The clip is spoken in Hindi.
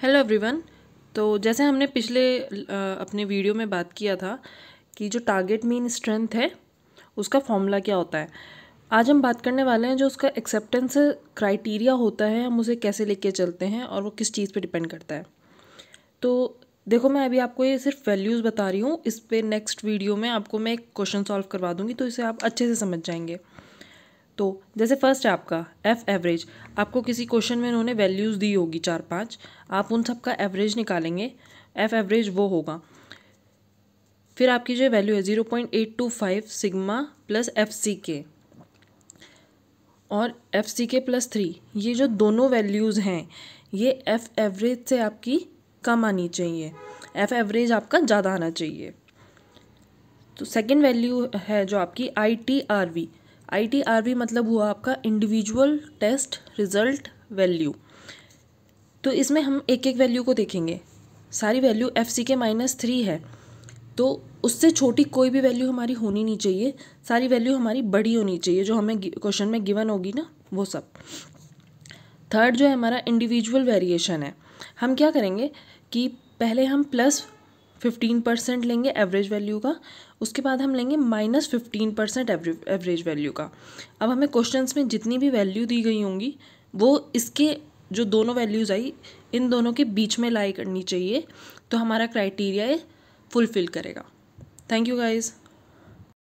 हेलो एवरीवन तो जैसे हमने पिछले अपने वीडियो में बात किया था कि जो टारगेट मीन स्ट्रेंथ है उसका फॉर्मूला क्या होता है आज हम बात करने वाले हैं जो उसका एक्सेप्टेंस क्राइटेरिया होता है हम उसे कैसे लेके चलते हैं और वो किस चीज़ पे डिपेंड करता है तो देखो मैं अभी आपको ये सिर्फ वैल्यूज़ बता रही हूँ इस पर नेक्स्ट वीडियो में आपको मैं एक क्वेश्चन सॉल्व करवा दूँगी तो इसे आप अच्छे से समझ जाएंगे तो जैसे फर्स्ट है आपका एफ एवरेज आपको किसी क्वेश्चन में उन्होंने वैल्यूज़ दी होगी चार पांच आप उन सब का एवरेज निकालेंगे एफ एवरेज वो होगा फिर आपकी जो वैल्यू है zero point eight two five sigma plus F C के और एफ सी के प्लस थ्री ये जो दोनों वैल्यूज़ हैं ये एफ़ एवरेज से आपकी कम आनी चाहिए एफ़ एवरेज आपका ज़्यादा आना चाहिए तो सेकेंड वैल्यू है जो आपकी I T R V I मतलब हुआ आपका इंडिविजुअल टेस्ट रिजल्ट वैल्यू तो इसमें हम एक एक वैल्यू को देखेंगे सारी वैल्यू एफ सी के माइनस थ्री है तो उससे छोटी कोई भी वैल्यू हमारी होनी नहीं चाहिए सारी वैल्यू हमारी बड़ी होनी चाहिए जो हमें क्वेश्चन में गिवन होगी ना वो सब थर्ड जो है हमारा इंडिविजुअल वेरिएशन है हम क्या करेंगे कि पहले हम प्लस फिफ्टीन परसेंट लेंगे एवरेज वैल्यू का उसके बाद हम लेंगे minus fifteen percent average value का अब हमें क्वेश्चंस में जितनी भी वैल्यू दी गई होंगी वो इसके जो दोनों वैल्यूज़ आई इन दोनों के बीच में लाई करनी चाहिए तो हमारा क्राइटेरिया फुलफिल करेगा थैंक यू गाइज़